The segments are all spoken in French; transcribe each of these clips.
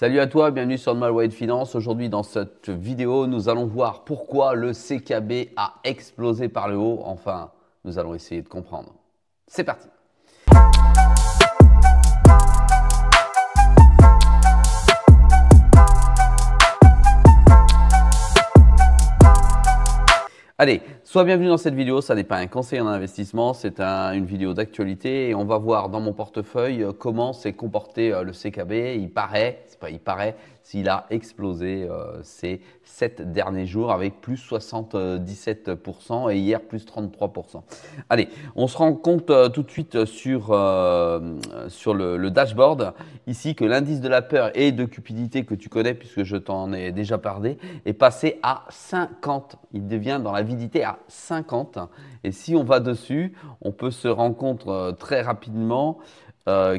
Salut à toi, bienvenue sur My Way Finance. Aujourd'hui, dans cette vidéo, nous allons voir pourquoi le CKB a explosé par le haut. Enfin, nous allons essayer de comprendre. C'est parti. Allez, Sois bienvenue dans cette vidéo, ça n'est pas un conseil en investissement, c'est une vidéo d'actualité et on va voir dans mon portefeuille euh, comment s'est comporté euh, le CKB. Il paraît, c'est pas il paraît, s'il a explosé euh, ces sept derniers jours avec plus 77% et hier plus 33%. Allez, on se rend compte euh, tout de suite sur, euh, sur le, le, dashboard ici que l'indice de la peur et de cupidité que tu connais puisque je t'en ai déjà parlé est passé à 50. Il devient dans l'avidité à 50 et si on va dessus, on peut se rendre compte très rapidement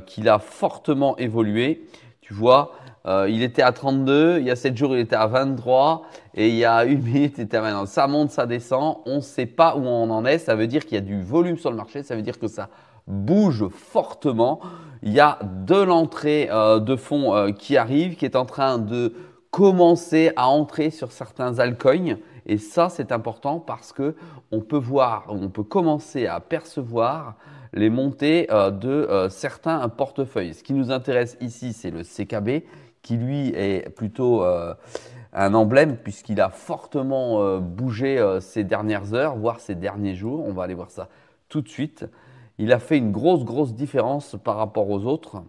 qu'il a fortement évolué. Tu vois, euh, il était à 32, il y a 7 jours, il était à 23, et il y a une minute, Ça monte, ça descend, on ne sait pas où on en est. Ça veut dire qu'il y a du volume sur le marché, ça veut dire que ça bouge fortement. Il y a de l'entrée euh, de fonds euh, qui arrive, qui est en train de commencer à entrer sur certains altcoins. Et ça, c'est important parce que on peut voir, on peut commencer à percevoir les montées de certains portefeuilles. Ce qui nous intéresse ici, c'est le CKB qui lui est plutôt euh, un emblème puisqu'il a fortement euh, bougé euh, ces dernières heures, voire ces derniers jours. On va aller voir ça tout de suite. Il a fait une grosse, grosse différence par rapport aux autres.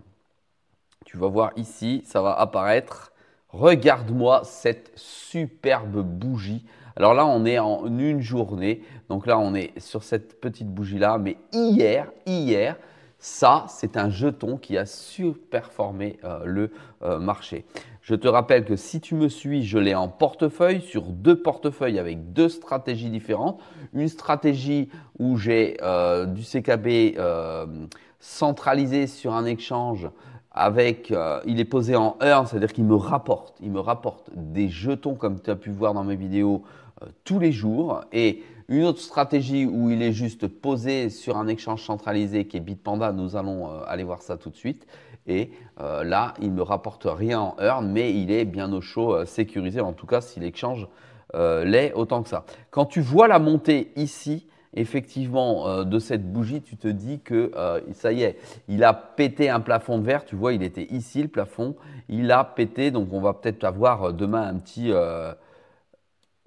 Tu vas voir ici, ça va apparaître. Regarde-moi cette superbe bougie. Alors là, on est en une journée. Donc là, on est sur cette petite bougie-là. Mais hier, hier, ça, c'est un jeton qui a surperformé euh, le euh, marché. Je te rappelle que si tu me suis, je l'ai en portefeuille sur deux portefeuilles avec deux stratégies différentes. Une stratégie où j'ai euh, du CKB centralisé sur un échange avec, il est posé en earn, c'est-à-dire qu'il me rapporte, il me rapporte des jetons comme tu as pu voir dans mes vidéos tous les jours et une autre stratégie où il est juste posé sur un échange centralisé qui est Bitpanda, nous allons euh, aller voir ça tout de suite. Et euh, là, il ne rapporte rien en earn, mais il est bien au chaud euh, sécurisé, en tout cas si l'échange l'est autant que ça. Quand tu vois la montée ici, effectivement, de cette bougie, tu te dis que ça y est, il a pété un plafond de Tu vois, il était ici le plafond, il a pété, donc on va peut-être avoir demain un petit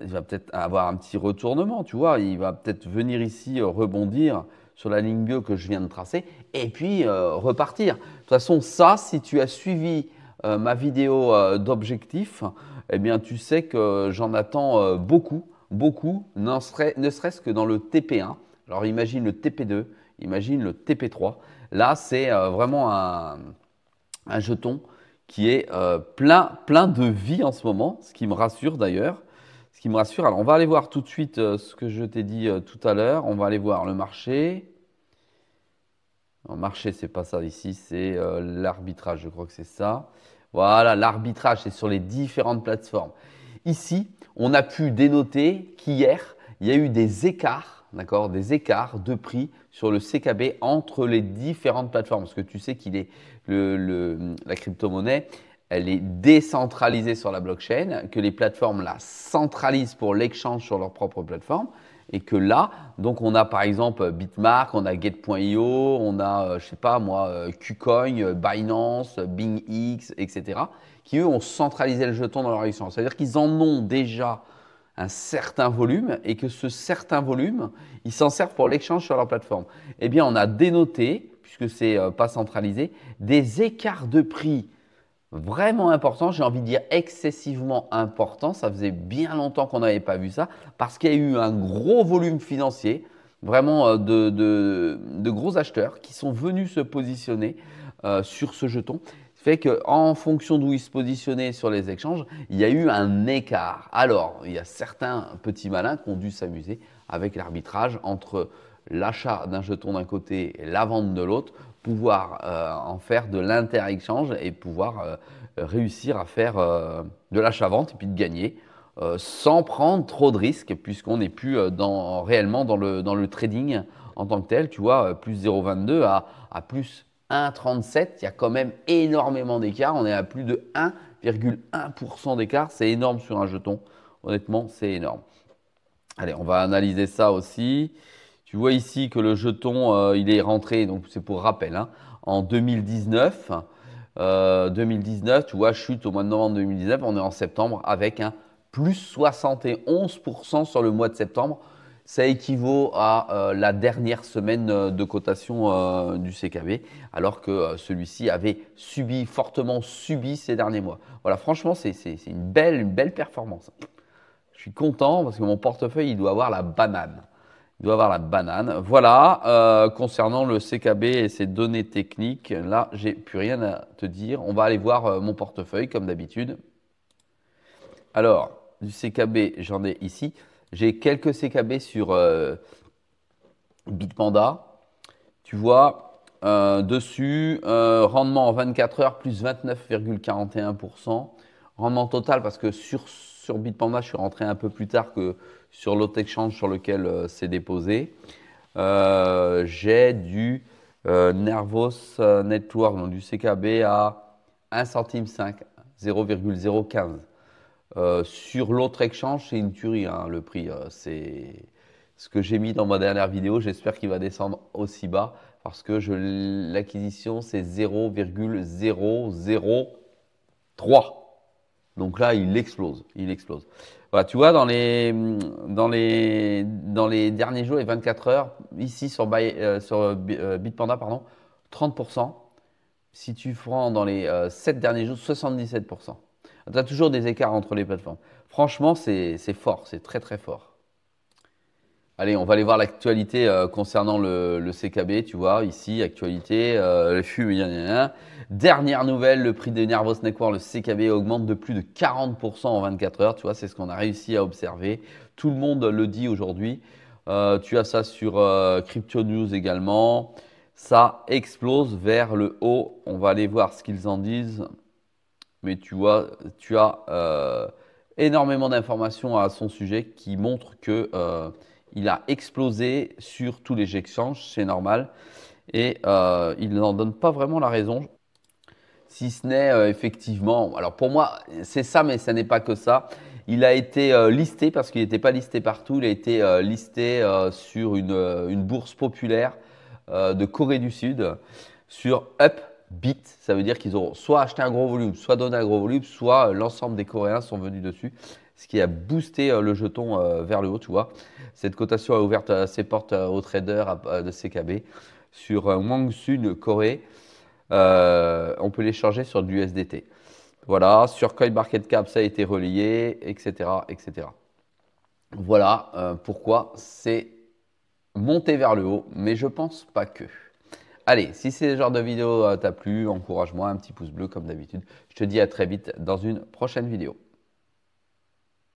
il va peut-être avoir un petit retournement, tu vois. Il va peut-être venir ici euh, rebondir sur la ligne bio que je viens de tracer et puis euh, repartir. De toute façon, ça, si tu as suivi euh, ma vidéo d'objectif, eh bien, tu sais que j'en attends beaucoup, beaucoup, ne serait-ce que dans le TP1. Alors, imagine le TP2, imagine le TP3. Là, c'est vraiment un, un, jeton qui est plein, plein de vie en ce moment, ce qui me rassure d'ailleurs me rassure. Alors, on va aller voir tout de suite euh, ce que je t'ai dit euh, tout à l'heure. On va aller voir le marché. marché, c'est pas ça ici, c'est euh, l'arbitrage, je crois que c'est ça. Voilà, l'arbitrage, c'est sur les différentes plateformes. Ici, on a pu dénoter qu'hier, il y a eu des écarts, d'accord, des écarts de prix sur le CKB entre les différentes plateformes. Parce que tu sais qu'il est le, la crypto-monnaie, elle est décentralisée sur la blockchain, que les plateformes la centralisent pour l'échange sur leur propre plateforme, et que là, donc on a par exemple Bitmark, on a Get.io, on a, euh, je sais pas moi, euh, Qcoin, euh, Binance, BingX, etc., qui eux ont centralisé le jeton dans leur échange. C'est-à-dire qu'ils en ont déjà un certain volume et que ce certain volume, ils s'en servent pour l'échange sur leur plateforme. Eh bien, on a dénoté, puisque c'est pas centralisé, des écarts de prix vraiment important, j'ai envie de dire excessivement important, ça faisait bien longtemps qu'on n'avait pas vu ça, parce qu'il y a eu un gros volume financier, vraiment euh, de, gros acheteurs qui sont venus se positionner euh, sur ce jeton. fait fait qu'en fonction d'où ils se positionnaient sur les échanges, il y a eu un écart. Alors, il y a certains petits malins qui ont dû s'amuser avec l'arbitrage entre l'achat d'un jeton d'un côté et la vente de l'autre pouvoir euh, en faire de linter exchange et pouvoir euh, réussir à faire euh, de l'achat-vente et puis de gagner sans prendre trop de risques puisqu'on n'est plus dans, réellement dans le, dans le trading en tant que tel. Tu vois, plus 0,22 à, à plus 1,37, il y a quand même énormément d'écart. On est à plus de 1,1% d'écart. C'est énorme sur un jeton. Honnêtement, c'est énorme. Allez, on va analyser ça aussi. Tu vois ici que le jeton, euh, il est rentré, donc c'est pour rappel, hein, en 2019. 2019, euh, tu vois, chute au mois de novembre 2019, on est en septembre avec un plus 71% sur le mois de septembre. Ça équivaut à euh, la dernière semaine de cotation du CKB, alors que celui-ci avait subi, fortement subi ces derniers mois. Voilà, franchement, c'est une belle, une belle performance. Je suis content parce que mon portefeuille, il doit avoir la banane avoir la banane. Voilà, euh, concernant le CKB et ses données techniques, là, j'ai plus rien à te dire. On va aller voir euh, mon portefeuille, comme d'habitude. Alors, du CKB, j'en ai ici. J'ai quelques CKB sur euh, Bitpanda. Tu vois, euh, dessus, rendement en 24 heures, plus 29,41%. Rendement total, parce que sur ce sur Bitpanda, je suis rentré un peu plus tard que sur l'autre échange sur lequel euh, c'est déposé. Euh, j'ai du euh, Nervos Network, donc du CKB à 1 centime 5, 0,015. sur l'autre échange, c'est une tuerie hein, le prix. c'est ce que j'ai mis dans ma dernière vidéo. J'espère qu'il va descendre aussi bas parce que l'acquisition c'est 0,003. Donc là, il explose, il explose. tu vois, dans les, dans les, derniers jours et 24 heures, ici sur, euh, euh, Bitpanda, pardon, 30%. Si tu prends dans les 7 euh, derniers jours, 77%. Tu as toujours des écarts entre les plateformes. Franchement, c'est fort, c'est très très fort. Allez, on va aller voir l'actualité euh, concernant le, CKB, tu vois, ici, actualité, euh, le fume, Dernière nouvelle, le prix des nervos Network, le CKB, augmente de plus de 40% en 24 heures, tu vois, c'est ce qu'on a réussi à observer. Tout le monde le dit aujourd'hui. Euh, tu as ça sur Crypto News également. Ça explose vers le haut. On va aller voir ce qu'ils en disent. Mais tu vois, tu as énormément d'informations à son sujet qui montrent que il a explosé sur tous les échanges, c'est normal. Et euh, il n'en donne pas vraiment la raison, si ce n'est euh, effectivement. Alors pour moi, c'est ça, mais ce n'est pas que ça. Il a été euh, listé parce qu'il n'était pas listé partout. Il a été listé sur une, une, bourse populaire de Corée du Sud, sur Up, bit. ça veut dire qu'ils ont soit acheté un gros volume, soit donné un gros volume, soit euh, l'ensemble des Coréens sont venus dessus, ce qui a boosté euh, le jeton euh, vers le haut, tu vois. Cette cotation a ouvert ses portes aux traders de CKB sur Wangsun Corée. on peut les l'échanger sur du USDT. Voilà, sur CoinMarketCap, ça a été relié, etc. etc. Voilà pourquoi c'est monté vers le haut, mais je pense pas que. Allez, si ce genre de vidéo euh, t'a plu, encourage-moi, un petit pouce bleu comme d'habitude. Je te dis à très vite dans une prochaine vidéo.